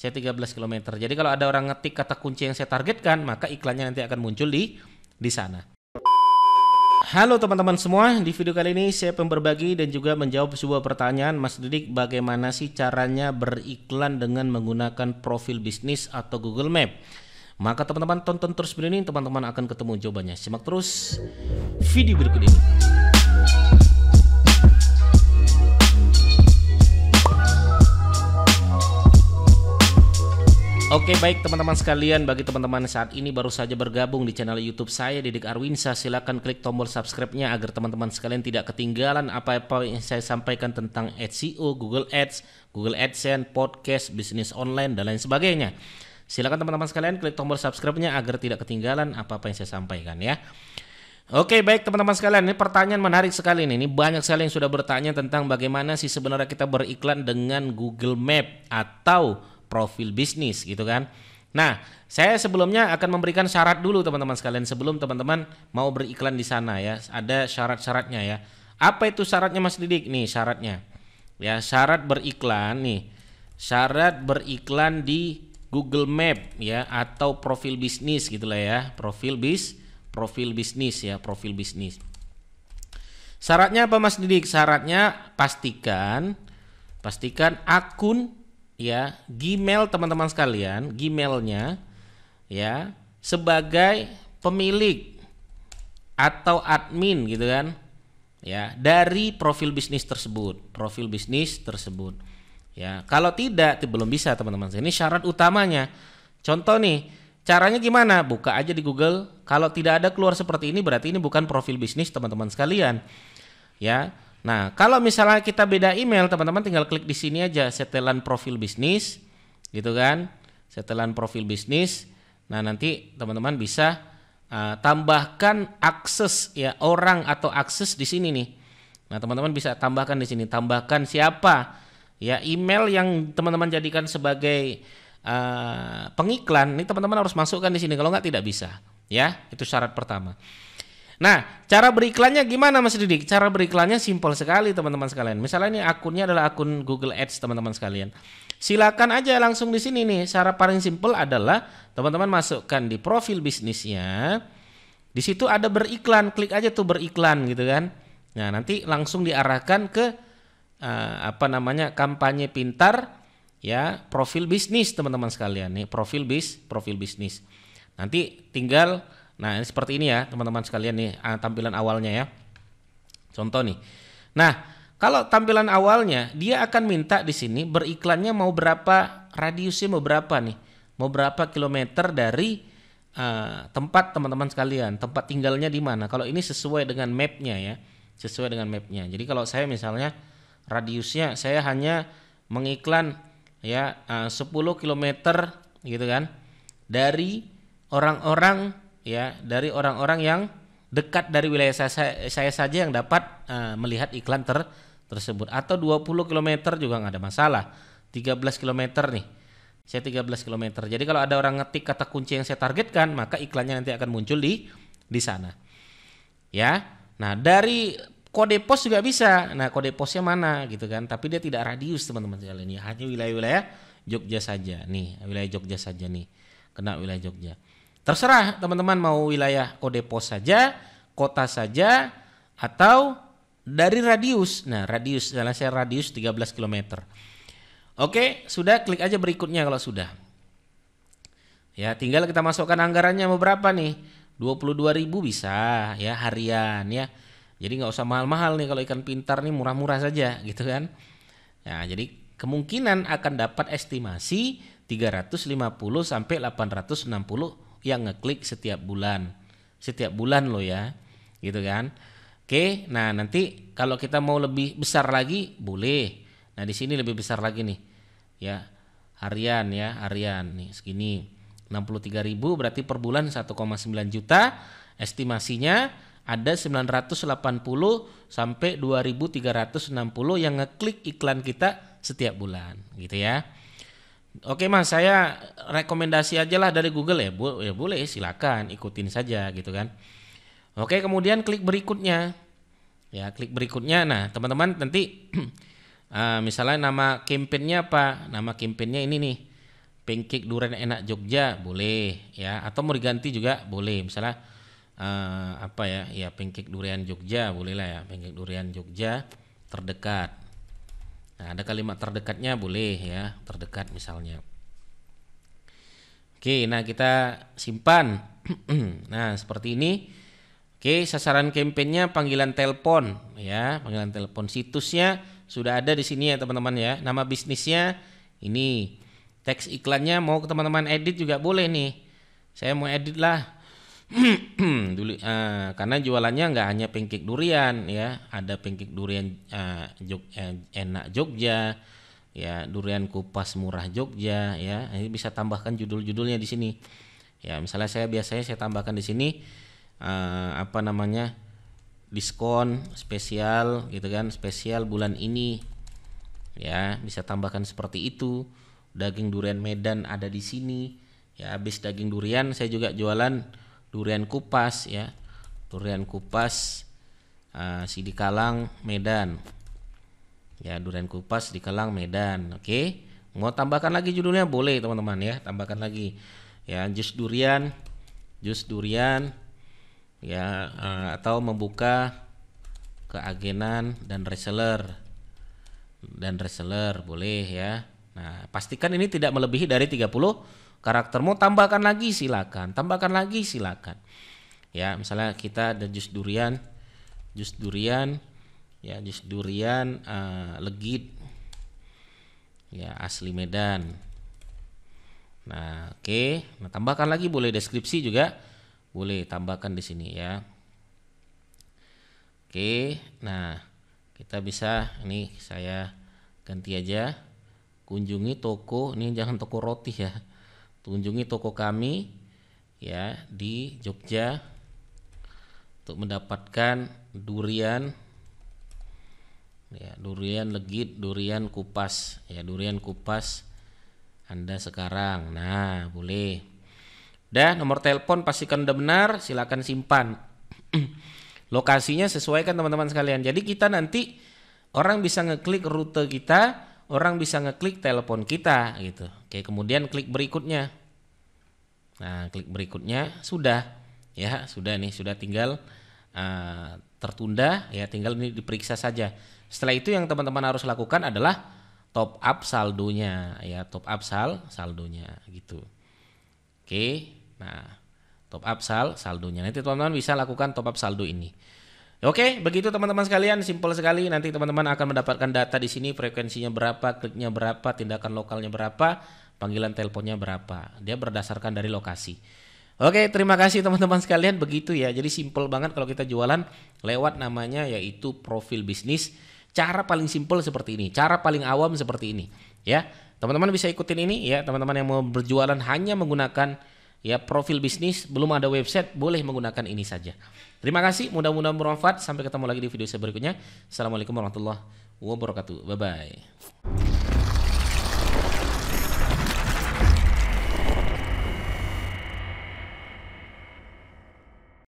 saya 13 km. Jadi kalau ada orang ngetik kata kunci yang saya targetkan, maka iklannya nanti akan muncul di di sana. Halo teman-teman semua, di video kali ini saya akan berbagi dan juga menjawab sebuah pertanyaan Mas Didik bagaimana sih caranya beriklan dengan menggunakan profil bisnis atau Google Map? Maka teman-teman tonton terus video ini, teman-teman akan ketemu jawabannya. Simak terus video berikut ini. Oke baik teman-teman sekalian bagi teman-teman saat ini baru saja bergabung di channel YouTube saya Didik Arwinsa silakan klik tombol subscribe-nya agar teman-teman sekalian tidak ketinggalan apa-apa yang saya sampaikan tentang SEO, Google Ads, Google AdSense, podcast, bisnis online dan lain sebagainya. Silakan teman-teman sekalian klik tombol subscribe-nya agar tidak ketinggalan apa-apa yang saya sampaikan ya. Oke baik teman-teman sekalian ini pertanyaan menarik sekali ini. Ini banyak sekali yang sudah bertanya tentang bagaimana sih sebenarnya kita beriklan dengan Google Map atau profil bisnis gitu kan. Nah, saya sebelumnya akan memberikan syarat dulu teman-teman sekalian sebelum teman-teman mau beriklan di sana ya. Ada syarat-syaratnya ya. Apa itu syaratnya Mas Didik? Nih syaratnya. Ya, syarat beriklan nih. Syarat beriklan di Google Map ya atau profil bisnis gitulah ya profil bis profil bisnis ya profil bisnis syaratnya apa Mas Didik syaratnya pastikan pastikan akun ya Gmail teman-teman sekalian Gmailnya ya sebagai pemilik atau admin gitu kan ya dari profil bisnis tersebut profil bisnis tersebut ya kalau tidak belum bisa teman-teman ini syarat utamanya contoh nih caranya gimana buka aja di Google kalau tidak ada keluar seperti ini berarti ini bukan profil bisnis teman-teman sekalian ya Nah, kalau misalnya kita beda email, teman-teman tinggal klik di sini aja setelan profil bisnis, gitu kan? Setelan profil bisnis. Nah, nanti teman-teman bisa uh, tambahkan akses ya orang atau akses di sini nih. Nah, teman-teman bisa tambahkan di sini, tambahkan siapa? Ya, email yang teman-teman jadikan sebagai uh, pengiklan, ini teman-teman harus masukkan di sini kalau nggak tidak bisa, ya. Itu syarat pertama. Nah, cara beriklannya gimana Mas Didik? Cara beriklannya simpel sekali teman-teman sekalian. Misalnya ini akunnya adalah akun Google Ads teman-teman sekalian. Silakan aja langsung di sini nih. Cara paling simpel adalah teman-teman masukkan di profil bisnisnya. Di situ ada beriklan, klik aja tuh beriklan gitu kan. Nah, nanti langsung diarahkan ke uh, apa namanya? kampanye pintar ya, profil bisnis teman-teman sekalian nih, profil bis, profil bisnis. Nanti tinggal Nah, ini seperti ini ya, teman-teman sekalian nih ah, tampilan awalnya ya. Contoh nih. Nah, kalau tampilan awalnya dia akan minta di sini beriklannya mau berapa, radiusnya mau berapa nih? Mau berapa kilometer dari uh, tempat teman-teman sekalian, tempat tinggalnya di mana? Kalau ini sesuai dengan mapnya ya, sesuai dengan mapnya. Jadi kalau saya misalnya radiusnya saya hanya mengiklan ya uh, 10 km gitu kan dari orang-orang ya dari orang-orang yang dekat dari wilayah saya, saya saja yang dapat uh, melihat iklan ter tersebut atau 20 km juga nggak ada masalah 13 km nih saya 13 km jadi kalau ada orang ngetik kata kunci yang saya targetkan maka iklannya nanti akan muncul di di sana ya nah dari kode pos juga bisa nah kode posnya mana gitu kan tapi dia tidak radius teman-teman sekalian ini hanya wilayah-wilayah Jogja saja nih wilayah Jogja saja nih kena wilayah Jogja Terserah teman-teman mau wilayah kode pos saja, kota saja, atau dari radius. Nah, radius, jalan saya radius 13 km. Oke, sudah klik aja berikutnya kalau sudah. Ya, tinggal kita masukkan anggarannya mau berapa nih? 22.000 bisa ya harian ya. Jadi nggak usah mahal-mahal nih kalau ikan pintar nih murah-murah saja gitu kan. Nah, jadi kemungkinan akan dapat estimasi 350 sampai 860 yang ngeklik setiap bulan. Setiap bulan lo ya. Gitu kan. Oke, nah nanti kalau kita mau lebih besar lagi boleh. Nah, di sini lebih besar lagi nih. Ya. Harian ya, harian nih segini. ribu berarti per bulan 1,9 juta. Estimasinya ada 980 sampai 2360 yang ngeklik iklan kita setiap bulan gitu ya. Oke mas, saya rekomendasi aja lah dari Google ya, Bo ya boleh silakan ikutin saja gitu kan. Oke kemudian klik berikutnya, ya klik berikutnya. Nah teman-teman nanti uh, misalnya nama campaignnya apa? Nama campaignnya ini nih, pancake durian enak Jogja boleh ya, atau mau diganti juga boleh. Misalnya uh, apa ya? Ya pancake durian Jogja boleh lah ya, pancake durian Jogja terdekat Nah, ada kalimat terdekatnya boleh ya, terdekat misalnya. Oke, nah kita simpan. nah, seperti ini. Oke, sasaran kampanyenya panggilan telepon ya, panggilan telepon situsnya sudah ada di sini ya teman-teman ya. Nama bisnisnya ini. Teks iklannya mau ke teman-teman edit juga boleh nih. Saya mau edit lah dulu uh, eh, karena jualannya nggak hanya pancake durian ya ada pancake durian uh, Jog, eh, enak Jogja ya durian kupas murah Jogja ya ini bisa tambahkan judul-judulnya di sini ya misalnya saya biasanya saya tambahkan di sini uh, apa namanya diskon spesial gitu kan spesial bulan ini ya bisa tambahkan seperti itu daging durian Medan ada di sini ya habis daging durian saya juga jualan durian kupas ya durian kupas uh, Kalang Medan ya durian kupas di Kalang Medan oke okay. mau tambahkan lagi judulnya boleh teman-teman ya tambahkan lagi ya jus durian jus durian ya uh, atau membuka keagenan dan reseller dan reseller boleh ya nah pastikan ini tidak melebihi dari 30 karaktermu tambahkan lagi silakan tambahkan lagi silakan ya misalnya kita ada jus durian jus durian ya jus durian uh, legit ya asli Medan nah oke okay. nah tambahkan lagi boleh deskripsi juga boleh tambahkan di sini ya oke okay. nah kita bisa ini saya ganti aja kunjungi toko ini jangan toko roti ya kunjungi toko kami ya di Jogja untuk mendapatkan durian ya durian legit durian kupas ya durian kupas Anda sekarang nah boleh Dah nomor telepon pastikan udah benar silakan simpan lokasinya sesuaikan teman-teman sekalian jadi kita nanti orang bisa ngeklik rute kita orang bisa ngeklik telepon kita gitu. Oke, kemudian klik berikutnya. Nah, klik berikutnya sudah ya, sudah nih, sudah tinggal uh, tertunda ya, tinggal ini diperiksa saja. Setelah itu yang teman-teman harus lakukan adalah top up saldonya ya, top up sal saldonya gitu. Oke. Nah, top up sal saldonya. Nanti teman-teman bisa lakukan top up saldo ini. Oke, begitu teman-teman sekalian, simpel sekali. Nanti teman-teman akan mendapatkan data di sini, frekuensinya berapa, kliknya berapa, tindakan lokalnya berapa, panggilan teleponnya berapa. Dia berdasarkan dari lokasi. Oke, terima kasih teman-teman sekalian. Begitu ya. Jadi simple banget kalau kita jualan lewat namanya yaitu profil bisnis. Cara paling simple seperti ini, cara paling awam seperti ini, ya. Teman-teman bisa ikutin ini ya, teman-teman yang mau berjualan hanya menggunakan ya profil bisnis belum ada website boleh menggunakan ini saja terima kasih mudah-mudahan bermanfaat sampai ketemu lagi di video saya berikutnya assalamualaikum warahmatullahi wabarakatuh bye bye